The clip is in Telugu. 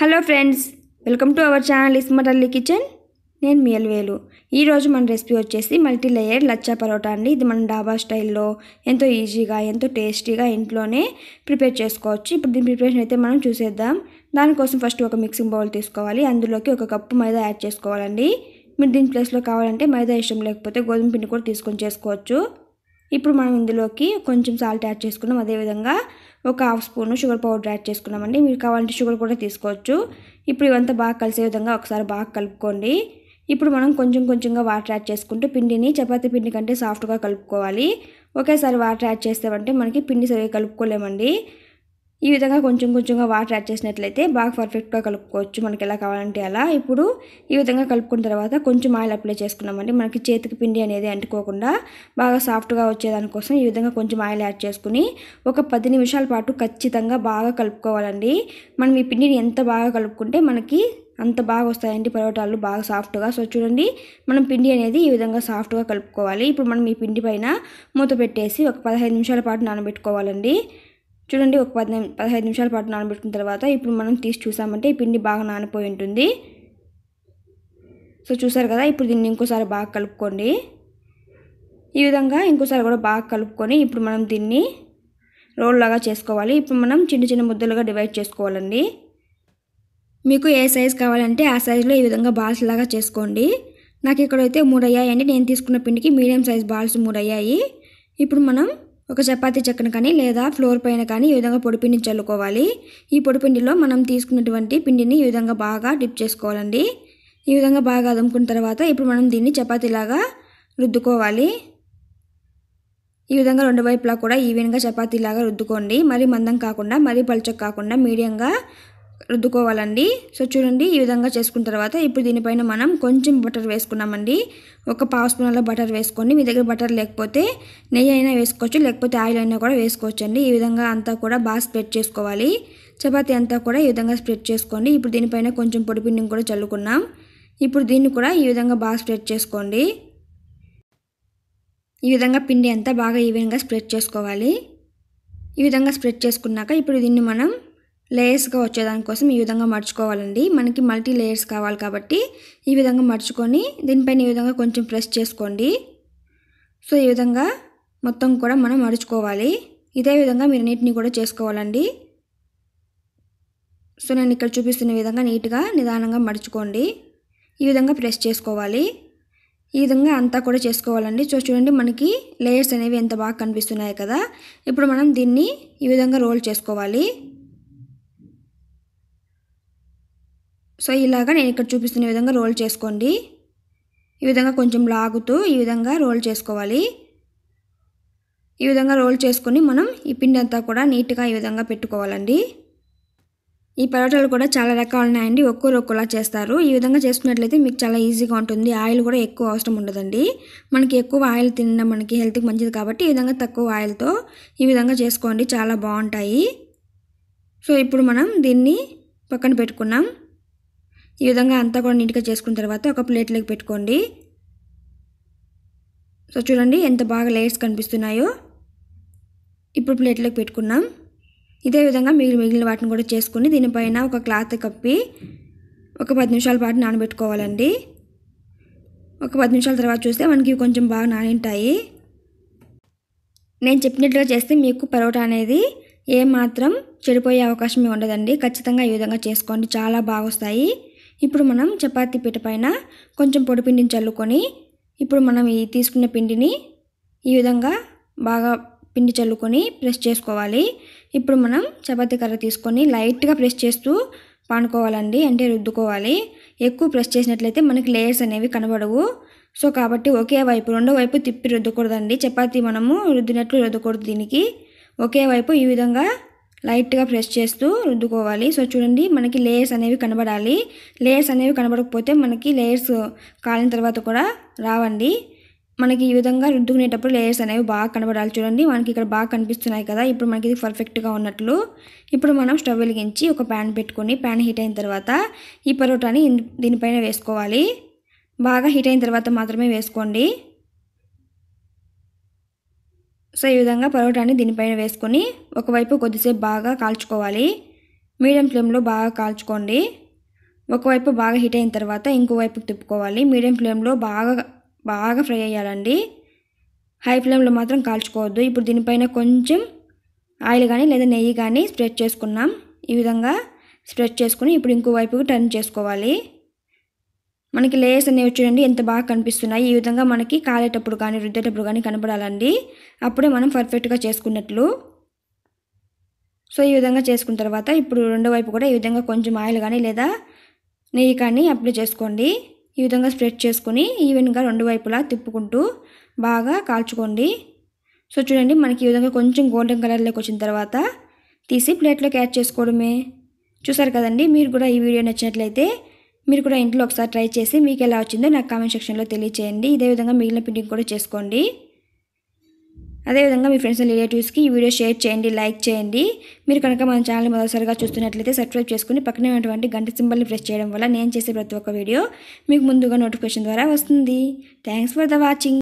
hello friends welcome to our channel Alli kitchen నేను మియల్వేలు ఈరోజు మన రెసిపీ వచ్చేసి మల్టీ లేయర్ లచ్చా పరోటా అండి ఇది మన డాబా స్టైల్లో ఎంతో ఈజీగా ఎంతో టేస్టీగా ఇంట్లోనే ప్రిపేర్ చేసుకోవచ్చు ఇప్పుడు దీని ప్రిపరేషన్ అయితే మనం చూసేద్దాం దానికోసం ఫస్ట్ ఒక మిక్సింగ్ బౌల్ తీసుకోవాలి అందులోకి ఒక కప్పు మైదా యాడ్ చేసుకోవాలండి మీరు దీని ప్లేస్లో కావాలంటే మైదా ఇష్టం లేకపోతే గోధుమ పిండి కూడా తీసుకొని చేసుకోవచ్చు ఇప్పుడు మనం ఇందులోకి కొంచెం సాల్ట్ యాడ్ చేసుకున్నాం అదేవిధంగా ఒక half spoon sugar powder add చేసుకున్నామండి మీరు కావాలంటే షుగర్ కూడా తీసుకోవచ్చు ఇప్పుడు ఇవంతా బాగా కలిసే విధంగా ఒకసారి బాగా కలుపుకోండి ఇప్పుడు మనం కొంచెం కొంచెంగా వాటర్ యాడ్ చేసుకుంటూ పిండిని చపాతి పిండి కంటే సాఫ్ట్గా కలుపుకోవాలి ఒకేసారి వాటర్ యాడ్ చేస్తామంటే మనకి పిండి సరిగ్గా కలుపుకోలేమండి ఈ విధంగా కొంచెం కొంచెంగా వాటర్ యాడ్ చేసినట్లయితే బాగా పర్ఫెక్ట్గా కలుపుకోవచ్చు మనకి ఎలా కావాలంటే అలా ఇప్పుడు ఈ విధంగా కలుపుకున్న తర్వాత కొంచెం ఆయిల్ అప్లై చేసుకున్నామండి మనకి చేతికి పిండి అనేది అంటుకోకుండా బాగా సాఫ్ట్గా వచ్చేదానికోసం ఈ విధంగా కొంచెం ఆయిల్ యాడ్ చేసుకుని ఒక పది నిమిషాల పాటు ఖచ్చితంగా బాగా కలుపుకోవాలండి మనం ఈ పిండిని ఎంత బాగా కలుపుకుంటే మనకి అంత బాగా వస్తాయండి పరోటాలు బాగా సాఫ్ట్గా సో చూడండి మనం పిండి అనేది ఈ విధంగా సాఫ్ట్గా కలుపుకోవాలి ఇప్పుడు మనం ఈ పిండి పైన మూత పెట్టేసి ఒక పదహైదు నిమిషాల పాటు నానబెట్టుకోవాలండి చూడండి ఒక పది పదహైదు నిమిషాల పాటు నానబెట్టుకున్న తర్వాత ఇప్పుడు మనం తీసి చూసామంటే ఈ పిండి బాగా నానిపోయి ఉంటుంది సో చూసారు కదా ఇప్పుడు దీన్ని ఇంకోసారి బాగా కలుపుకోండి ఈ విధంగా ఇంకోసారి కూడా బాగా కలుపుకొని ఇప్పుడు మనం దీన్ని రోల్ లాగా చేసుకోవాలి ఇప్పుడు మనం చిన్న చిన్న ముద్దలుగా డివైడ్ చేసుకోవాలండి మీకు ఏ సైజ్ కావాలంటే ఆ సైజులో ఈ విధంగా బాల్స్ లాగా చేసుకోండి నాకు ఇక్కడైతే మూడు అయ్యాయండి నేను తీసుకున్న పిండికి మీడియం సైజ్ బాల్స్ మూడు అయ్యాయి ఇప్పుడు మనం ఒక చపాతీ చెక్కను కానీ లేదా ఫ్లోర్ పైన కానీ ఈ విధంగా పొడిపిండి చల్లుకోవాలి ఈ పొడిపిండిలో మనం తీసుకున్నటువంటి పిండిని ఈ విధంగా బాగా డిప్ చేసుకోవాలండి ఈ విధంగా బాగా అదుముకున్న తర్వాత ఇప్పుడు మనం దీన్ని చపాతీలాగా రుద్దుకోవాలి ఈ విధంగా రెండు వైపులా కూడా ఈవెన్గా చపాతీలాగా రుద్దుకోండి మరీ మందం కాకుండా మరీ పలుచకు కాకుండా మీడియంగా రుద్దుకోవాలండి సో చూడండి ఈ విధంగా చేసుకున్న తర్వాత ఇప్పుడు దీనిపైన మనం కొంచెం బటర్ వేసుకున్నామండి ఒక పావు స్పూన్ బటర్ వేసుకోండి మీ దగ్గర బటర్ లేకపోతే నెయ్యి అయినా వేసుకోవచ్చు లేకపోతే ఆయిల్ అయినా కూడా వేసుకోవచ్చు ఈ విధంగా అంతా కూడా బాగా స్ప్రెడ్ చేసుకోవాలి చపాతీ అంతా కూడా ఈ విధంగా స్ప్రెడ్ చేసుకోండి ఇప్పుడు దీనిపైన కొంచెం పొడిపిండిని కూడా చల్లుకున్నాం ఇప్పుడు దీన్ని కూడా ఈ విధంగా బాగా స్ప్రెడ్ చేసుకోండి ఈ విధంగా పిండి అంతా బాగా ఈవెన్గా స్ప్రెడ్ చేసుకోవాలి ఈ విధంగా స్ప్రెడ్ చేసుకున్నాక ఇప్పుడు దీన్ని మనం లేయర్స్గా వచ్చేదానికోసం ఈ విధంగా మర్చుకోవాలండి మనకి మల్టీ లేయర్స్ కావాలి కాబట్టి ఈ విధంగా మర్చుకొని దీనిపైన ఈ విధంగా కొంచెం ప్రెస్ చేసుకోండి సో ఈ విధంగా మొత్తం కూడా మనం మర్చుకోవాలి ఇదే విధంగా మీరు నీటిని కూడా చేసుకోవాలండి సో నేను ఇక్కడ చూపిస్తున్న విధంగా నీట్గా నిదానంగా మడుచుకోండి ఈ విధంగా ప్రెస్ చేసుకోవాలి ఈ విధంగా అంతా కూడా చేసుకోవాలండి సో చూడండి మనకి లేయర్స్ అనేవి ఎంత బాగా కనిపిస్తున్నాయి కదా ఇప్పుడు మనం దీన్ని ఈ విధంగా రోల్ చేసుకోవాలి సో ఇలాగ నేను ఇక్కడ చూపిస్తున్న విధంగా రోల్ చేసుకోండి ఈ విధంగా కొంచెం లాగుతూ ఈ విధంగా రోల్ చేసుకోవాలి ఈ విధంగా రోల్ చేసుకొని మనం ఈ పిండి అంతా కూడా నీట్గా ఈ విధంగా పెట్టుకోవాలండి ఈ పరోటాలు కూడా చాలా రకాలు ఉన్నాయండి ఒక్కొరు ఒక్కోలా చేస్తారు ఈ విధంగా చేసుకున్నట్లయితే మీకు చాలా ఈజీగా ఉంటుంది ఆయిల్ కూడా ఎక్కువ అవసరం ఉండదండి మనకి ఎక్కువ ఆయిల్ తినడం మనకి హెల్త్కి మంచిది కాబట్టి ఈ విధంగా తక్కువ ఆయిల్తో ఈ విధంగా చేసుకోండి చాలా బాగుంటాయి సో ఇప్పుడు మనం దీన్ని పక్కన పెట్టుకున్నాం ఈ విధంగా అంతా కూడా నీట్గా చేసుకున్న తర్వాత ఒక ప్లేట్లోకి పెట్టుకోండి సో చూడండి ఎంత బాగా లేయర్స్ కనిపిస్తున్నాయో ఇప్పుడు ప్లేట్లోకి పెట్టుకున్నాం ఇదే విధంగా మిగిలిన మిగిలిన వాటిని కూడా చేసుకుని దీనిపైన ఒక క్లాత్ కప్పి ఒక పది నిమిషాల పాటు నానబెట్టుకోవాలండి ఒక పది నిమిషాల తర్వాత చూస్తే మనకి కొంచెం బాగా నానింటాయి నేను చెప్పినట్లుగా చేస్తే మీకు పరోటా అనేది ఏమాత్రం చెడిపోయే అవకాశమే ఉండదండి ఖచ్చితంగా ఈ విధంగా చేసుకోండి చాలా బాగా వస్తాయి ఇప్పుడు మనం చపాతి పీట పైన కొంచెం పొడి పిండిని చల్లుకొని ఇప్పుడు మనం ఈ తీసుకున్న పిండిని ఈ విధంగా బాగా పిండి చల్లుకొని ప్రెస్ చేసుకోవాలి ఇప్పుడు మనం చపాతీ కర్ర తీసుకొని లైట్గా ప్రెస్ చేస్తూ పానుకోవాలండి అంటే రుద్దుకోవాలి ఎక్కువ ప్రెస్ చేసినట్లయితే మనకి లేయర్స్ అనేవి కనబడవు సో కాబట్టి ఒకే వైపు రెండో వైపు తిప్పి రుద్దకూడదండి చపాతీ మనము రుద్దినట్లు రుద్దకూడదు దీనికి ఒకే వైపు ఈ విధంగా లైట్గా ప్రెస్ చేస్తూ రుద్దుకోవాలి సో చూడండి మనకి లేయర్స్ అనేవి కనబడాలి లేయర్స్ అనేవి కనబడకపోతే మనకి లేయర్స్ కాలిన తర్వాత కూడా రావండి మనకి ఈ విధంగా రుద్దుకునేటప్పుడు లేయర్స్ అనేవి బాగా కనబడాలి చూడండి మనకి ఇక్కడ బాగా కనిపిస్తున్నాయి కదా ఇప్పుడు మనకి ఇది పర్ఫెక్ట్గా ఉన్నట్లు ఇప్పుడు మనం స్టవ్ వెలిగించి ఒక ప్యాన్ పెట్టుకొని ప్యాన్ హీట్ అయిన తర్వాత ఈ పరోటాని దీనిపైన వేసుకోవాలి బాగా హీట్ అయిన తర్వాత మాత్రమే వేసుకోండి సో ఈ విధంగా పరోటాని దీనిపైన వేసుకొని ఒకవైపు కొద్దిసేపు బాగా కాల్చుకోవాలి మీడియం ఫ్లేమ్లో బాగా కాల్చుకోండి ఒకవైపు బాగా హీట్ అయిన తర్వాత ఇంకోవైపు తిప్పుకోవాలి మీడియం ఫ్లేమ్లో బాగా బాగా ఫ్రై అయ్యాలండి హై ఫ్లేమ్లో మాత్రం కాల్చుకోవద్దు ఇప్పుడు దీనిపైన కొంచెం ఆయిల్ కానీ లేదా నెయ్యి కానీ స్ప్రెడ్ చేసుకున్నాం ఈ విధంగా స్ప్రెడ్ చేసుకుని ఇప్పుడు ఇంకో వైపుకి టర్న్ చేసుకోవాలి మనకి లేయర్స్ అనేవి చూడండి ఎంత బాగా కనిపిస్తున్నాయి ఈ విధంగా మనకి కాలేటప్పుడు కానీ రుద్దేటప్పుడు కానీ కనపడాలండి అప్పుడే మనం పర్ఫెక్ట్గా చేసుకున్నట్లు సో ఈ విధంగా చేసుకున్న తర్వాత ఇప్పుడు రెండో వైపు కూడా ఈ విధంగా కొంచెం ఆయిల్ కానీ లేదా నెయ్యి కానీ అప్లై చేసుకోండి ఈ విధంగా స్ప్రెడ్ చేసుకుని ఈవెన్గా రెండు వైపులా తిప్పుకుంటూ బాగా కాల్చుకోండి సో చూడండి మనకి ఈ విధంగా కొంచెం గోల్డెన్ కలర్లోకి వచ్చిన తర్వాత తీసి ప్లేట్లోకి యాడ్ చేసుకోవడమే చూసారు కదండి మీరు కూడా ఈ వీడియో నచ్చినట్లయితే మీరు కూడా ఇంట్లో ఒకసారి ట్రై చేసి మీకు ఎలా వచ్చిందో నాకు కామెంట్ సెక్షన్లో తెలియచేయండి ఇదే విధంగా మిగిలిన పిండిని కూడా చేసుకోండి అదేవిధంగా మీ ఫ్రెండ్స్ రిలేటివ్స్కి ఈ వీడియో షేర్ చేయండి లైక్ చేయండి మీరు కనుక మన ఛానల్ మొదటిసారిగా చూస్తున్నట్లయితే సబ్స్క్రైబ్ చేసుకుని పక్కనే ఉన్నటువంటి గంట సింబల్ని ప్రెస్ చేయడం వల్ల నేను చేసే ప్రతి ఒక్క వీడియో మీకు ముందుగా నోటిఫికేషన్ ద్వారా వస్తుంది థ్యాంక్స్ ఫర్ ద వాచింగ్